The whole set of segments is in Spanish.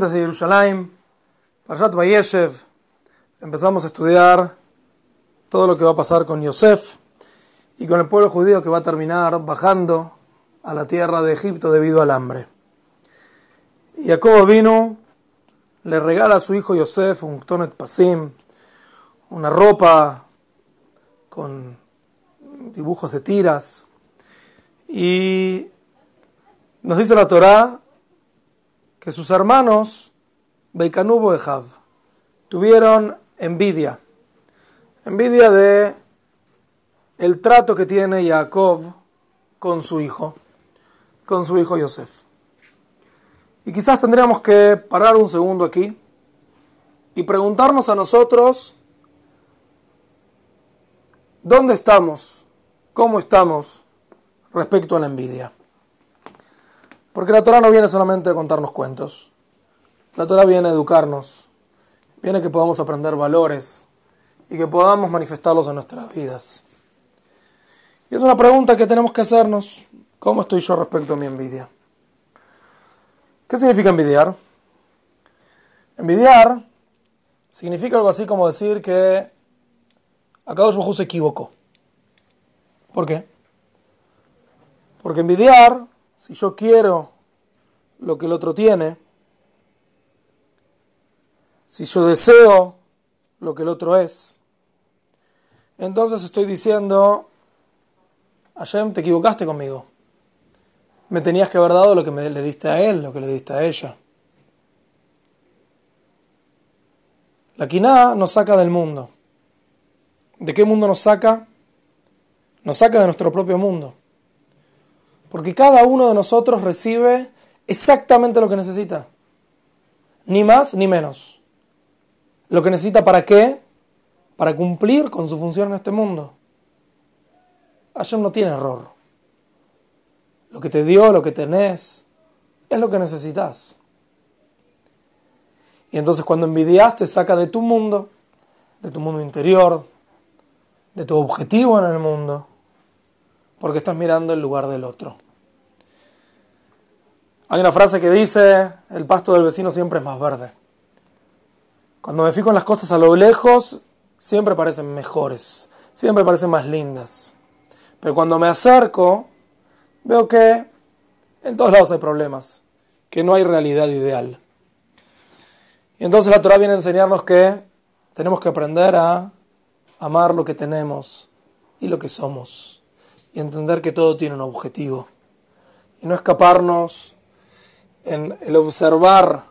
desde Jerusalén, Parashat Bayeshev. Empezamos a estudiar todo lo que va a pasar con Yosef y con el pueblo judío que va a terminar bajando a la tierra de Egipto debido al hambre. Y Jacob vino, le regala a su hijo Yosef un tonet pasim, una ropa con dibujos de tiras y nos dice la Torá sus hermanos, Beikanubo y ejab tuvieron envidia. Envidia de el trato que tiene Jacob con su hijo, con su hijo Yosef. Y quizás tendríamos que parar un segundo aquí y preguntarnos a nosotros dónde estamos, cómo estamos respecto a la envidia. Porque la Torah no viene solamente a contarnos cuentos. La Torah viene a educarnos. Viene que podamos aprender valores y que podamos manifestarlos en nuestras vidas. Y es una pregunta que tenemos que hacernos. ¿Cómo estoy yo respecto a mi envidia? ¿Qué significa envidiar? Envidiar significa algo así como decir que Akadosh Bajú se equivocó. ¿Por qué? Porque envidiar si yo quiero lo que el otro tiene, si yo deseo lo que el otro es, entonces estoy diciendo, Hashem, te equivocaste conmigo. Me tenías que haber dado lo que le diste a él, lo que le diste a ella. La quinada nos saca del mundo. ¿De qué mundo nos saca? Nos saca de nuestro propio mundo. Porque cada uno de nosotros recibe exactamente lo que necesita. Ni más ni menos. Lo que necesita para qué? Para cumplir con su función en este mundo. Allá no tiene error. Lo que te dio, lo que tenés, es lo que necesitas. Y entonces cuando envidiaste saca de tu mundo, de tu mundo interior, de tu objetivo en el mundo porque estás mirando el lugar del otro. Hay una frase que dice, el pasto del vecino siempre es más verde. Cuando me fijo en las cosas a lo lejos, siempre parecen mejores, siempre parecen más lindas. Pero cuando me acerco, veo que en todos lados hay problemas, que no hay realidad ideal. Y entonces la Torah viene a enseñarnos que tenemos que aprender a amar lo que tenemos y lo que somos y entender que todo tiene un objetivo. Y no escaparnos en el observar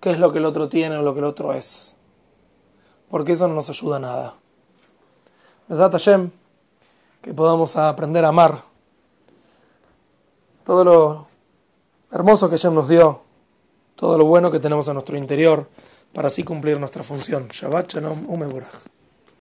qué es lo que el otro tiene o lo que el otro es. Porque eso no nos ayuda a nada. da Hashem, que podamos aprender a amar todo lo hermoso que Hashem nos dio, todo lo bueno que tenemos en nuestro interior, para así cumplir nuestra función. Shabbat Shalom